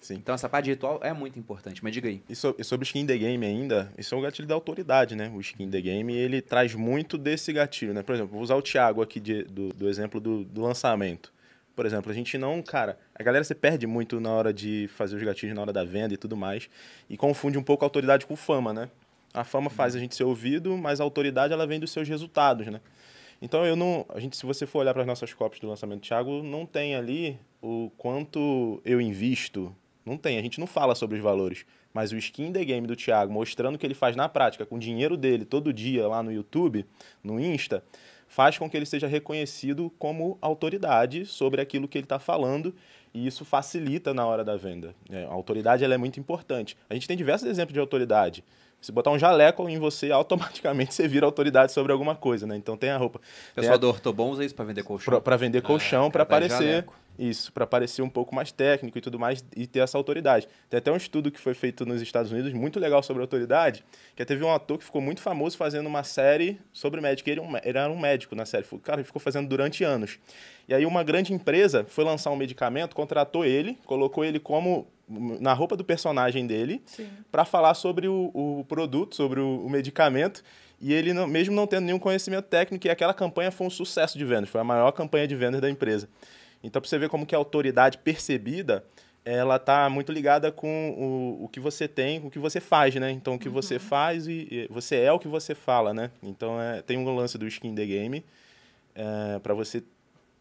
Sim. Então essa parte de ritual é muito importante, mas diga aí. E, so, e sobre skin the game ainda, isso é um gatilho da autoridade, né? O skin the game, ele traz muito desse gatilho, né? Por exemplo, vou usar o Thiago aqui de, do, do exemplo do, do lançamento. Por exemplo, a gente não, cara, a galera se perde muito na hora de fazer os gatilhos, na hora da venda e tudo mais, e confunde um pouco a autoridade com fama, né? A fama uhum. faz a gente ser ouvido, mas a autoridade ela vem dos seus resultados, né? Então eu não, a gente se você for olhar para as nossas cópias do lançamento do Thiago, não tem ali o quanto eu invisto não tem, a gente não fala sobre os valores. Mas o skin the game do Thiago, mostrando o que ele faz na prática, com o dinheiro dele todo dia lá no YouTube, no Insta, faz com que ele seja reconhecido como autoridade sobre aquilo que ele está falando e isso facilita na hora da venda. É, a autoridade ela é muito importante. A gente tem diversos exemplos de autoridade. Se botar um jaleco em você, automaticamente você vira autoridade sobre alguma coisa, né? Então tem a roupa. pessoal a... do Ortobons é isso para vender colchão. Para vender ah, colchão, ah, para aparecer. Jaleco. Isso, para parecer um pouco mais técnico e tudo mais, e ter essa autoridade. Tem até um estudo que foi feito nos Estados Unidos, muito legal sobre autoridade, que teve um ator que ficou muito famoso fazendo uma série sobre médico. É ele, era um médico na série. Cara, ele ficou fazendo durante anos. E aí uma grande empresa foi lançar um medicamento, contratou ele, colocou ele como na roupa do personagem dele para falar sobre o, o, produto, sobre o, o medicamento. E ele, não, mesmo não tendo nenhum conhecimento técnico, e aquela campanha foi um sucesso de vendas, foi a maior campanha de vendas da empresa. Então, para você ver como que a autoridade percebida, ela está muito ligada com o, o que você tem, com o que você faz, né? Então, o que uhum. você faz e, e, você é o que você fala, né? Então, é, tem um lance do skin the game é, para você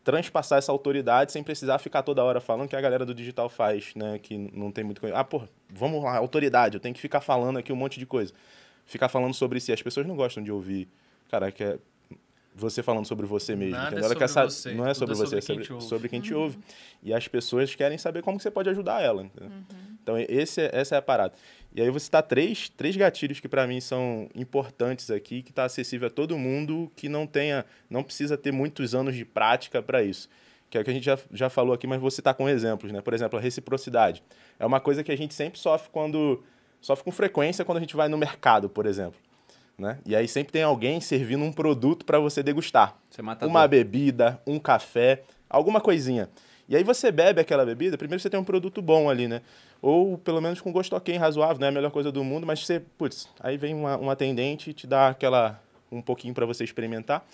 transpassar essa autoridade sem precisar ficar toda hora falando que a galera do digital faz, né? Que não tem muito... Ah, pô, vamos lá, autoridade, eu tenho que ficar falando aqui um monte de coisa. Ficar falando sobre si, as pessoas não gostam de ouvir, cara, que é você falando sobre você mesmo. Nada é Ela quer Você. Não é sobre Tudo é você, é sobre, quem, sobre, te sobre quem te ouve. E as pessoas querem saber como você pode ajudar ela. Uhum. Então, esse, é, essa é a parada. E aí você citar tá três, três gatilhos que para mim são importantes aqui, que está acessível a todo mundo, que não tenha, não precisa ter muitos anos de prática para isso. Que é o que a gente já, já falou aqui, mas vou citar com exemplos, né? Por exemplo, a reciprocidade. É uma coisa que a gente sempre sofre quando. Sofre com frequência quando a gente vai no mercado, por exemplo. Né? E aí sempre tem alguém servindo um produto para você degustar. Você mata uma bebida, um café, alguma coisinha. E aí você bebe aquela bebida, primeiro você tem um produto bom ali, né? Ou pelo menos com gosto ok, razoável, não é a melhor coisa do mundo, mas você, putz, aí vem uma, um atendente e te dá aquela um pouquinho para você experimentar.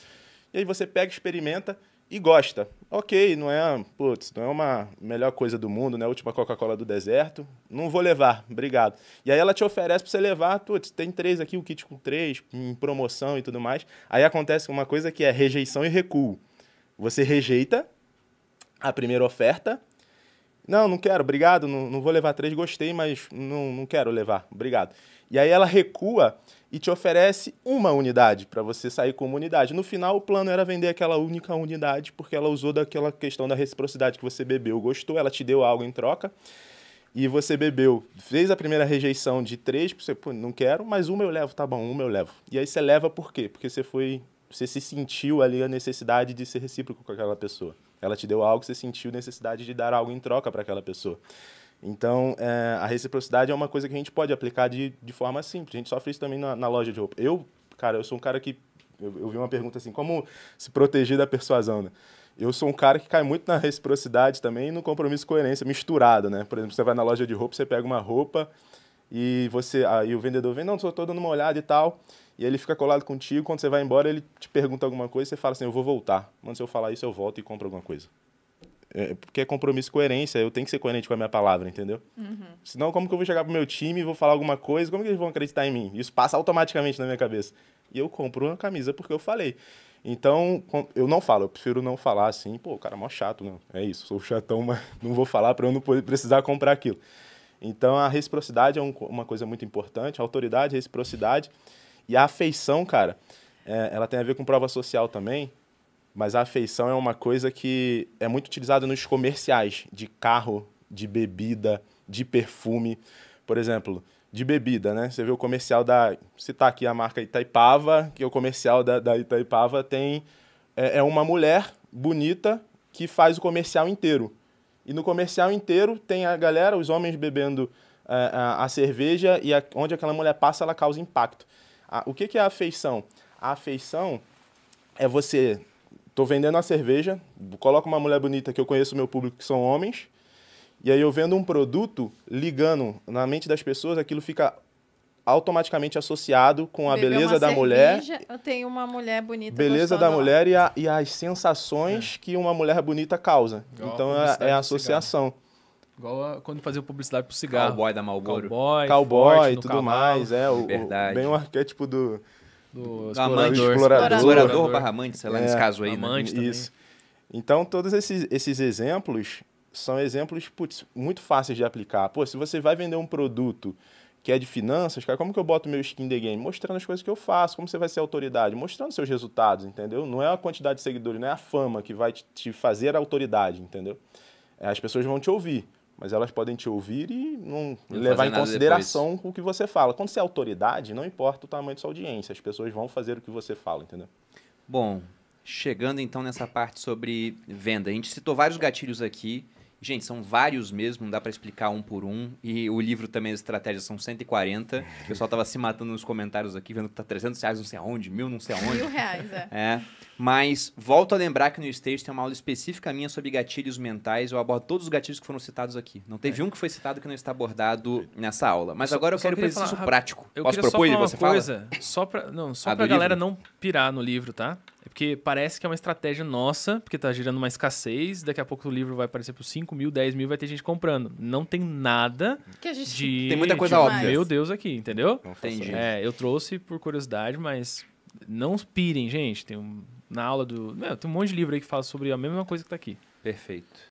E aí você pega, experimenta e gosta. Ok, não é, putz, não é uma melhor coisa do mundo, né? A última Coca-Cola do deserto. Não vou levar, obrigado. E aí ela te oferece para você levar, putz, tem três aqui, o kit com três, em promoção e tudo mais. Aí acontece uma coisa que é rejeição e recuo. Você rejeita a primeira oferta não, não quero, obrigado, não, não vou levar três, gostei, mas não, não quero levar, obrigado. E aí ela recua e te oferece uma unidade para você sair com uma unidade. No final, o plano era vender aquela única unidade, porque ela usou daquela questão da reciprocidade que você bebeu, gostou, ela te deu algo em troca. E você bebeu, fez a primeira rejeição de três, você, pô, não quero, mas uma eu levo, tá bom, uma eu levo. E aí você leva por quê? Porque você foi, você se sentiu ali a necessidade de ser recíproco com aquela pessoa. Ela te deu algo, você sentiu necessidade de dar algo em troca para aquela pessoa. Então, é, a reciprocidade é uma coisa que a gente pode aplicar de, de forma simples. A gente sofre isso também na, na loja de roupa. Eu, cara, eu sou um cara que. Eu, eu, vi uma pergunta assim: como se proteger da persuasão, né? Eu sou um cara que cai muito na reciprocidade também e no compromisso e coerência misturado, né? Por exemplo, você vai na loja de roupa, você pega uma roupa, e você aí ah, o vendedor vem, não, só tô dando uma olhada e tal, e ele fica colado contigo, quando você vai embora, ele te pergunta alguma coisa, você fala assim, eu vou voltar. Mano, se eu falar isso, eu volto e compro alguma coisa. É, é, porque é compromisso e coerência, eu tenho que ser coerente com a minha palavra, entendeu? Uhum. Senão, como que eu vou chegar pro meu time e vou falar alguma coisa, como que eles vão acreditar em mim? Isso passa automaticamente na minha cabeça. E eu compro uma camisa porque eu falei. Então, eu não falo, eu prefiro não falar assim, pô, o cara é mó chato, não. É isso, sou chatão, mas não vou falar para eu não precisar comprar aquilo. Então a reciprocidade é um, uma coisa muito importante, autoridade, reciprocidade e a afeição, cara, é, ela tem a ver com prova social também, mas a afeição é uma coisa que é muito utilizada nos comerciais de carro, de bebida, de perfume, por exemplo, de bebida, né? Você vê o comercial da, citar tá aqui a marca Itaipava, que o comercial da, da Itaipava tem é, é uma mulher bonita que faz o comercial inteiro. E no comercial inteiro tem a galera, os homens bebendo a, é, a, a cerveja e a, onde aquela mulher passa, ela causa impacto. o que, que é a afeição? A afeição é você. Tô vendendo a cerveja, coloco uma mulher bonita que eu conheço meu público que são homens, e aí eu vendo um produto ligando na mente das pessoas, aquilo fica automaticamente associado com a beleza da mulher. Eu tenho uma mulher bonita. Beleza da mulher e, a, e, as sensações é. que uma mulher bonita causa. Igual então é, é, a associação. Igual a quando fazia publicidade pro cigarro. Cowboy da Malboro. Cowboy, Cowboy e tudo mais. É, o, o, bem o arquétipo do... Do, do explorador. Amante, explorador. Explorador barra amante, sei lá, é, nesse caso aí. Né? Amante né? Isso. Então, todos esses, esses exemplos são exemplos putz, muito fáceis de aplicar. Pô, se você vai vender um produto que é de finanças, cara, como que eu boto meu skin the game? Mostrando as coisas que eu faço, como você vai ser autoridade, mostrando seus resultados, entendeu? Não é a quantidade de seguidores, não é a fama que vai te fazer a autoridade, entendeu? É, as pessoas vão te ouvir, mas elas podem te ouvir e não, levar em consideração depois. o que você fala. Quando você é autoridade, não importa o tamanho da sua audiência, as pessoas vão fazer o que você fala, entendeu? Bom, chegando então nessa parte sobre venda, a gente citou vários gatilhos aqui Gente, são vários mesmo, não dá para explicar um por um. E o livro também, as estratégias são 140. O pessoal tava se matando nos comentários aqui, vendo que tá 300 reais, não sei aonde, mil, não sei aonde. Mil reais, é. é. Mas volto a lembrar que no Stage tem uma aula específica minha sobre gatilhos mentais. Eu abordo todos os gatilhos que foram citados aqui. Não teve é. um que foi citado que não está abordado nessa aula. Mas só, agora eu quero fazer isso prático. Eu Posso propor só você coisa, fala? Só pra, não, só a ah, pra galera livro? não pirar no livro, tá? É porque parece que é uma estratégia nossa, porque tá gerando uma escassez, daqui a pouco o livro vai aparecer por 5 mil, 10 mil, vai ter gente comprando. Não tem nada que a gente... de... Tem muita coisa de, tipo, óbvia. Meu Deus aqui, entendeu? Entendi. É, eu trouxe por curiosidade, mas não pirem, gente. Tem um, na aula do... Meu, tem um monte de livro aí que fala sobre a mesma coisa que tá aqui. Perfeito.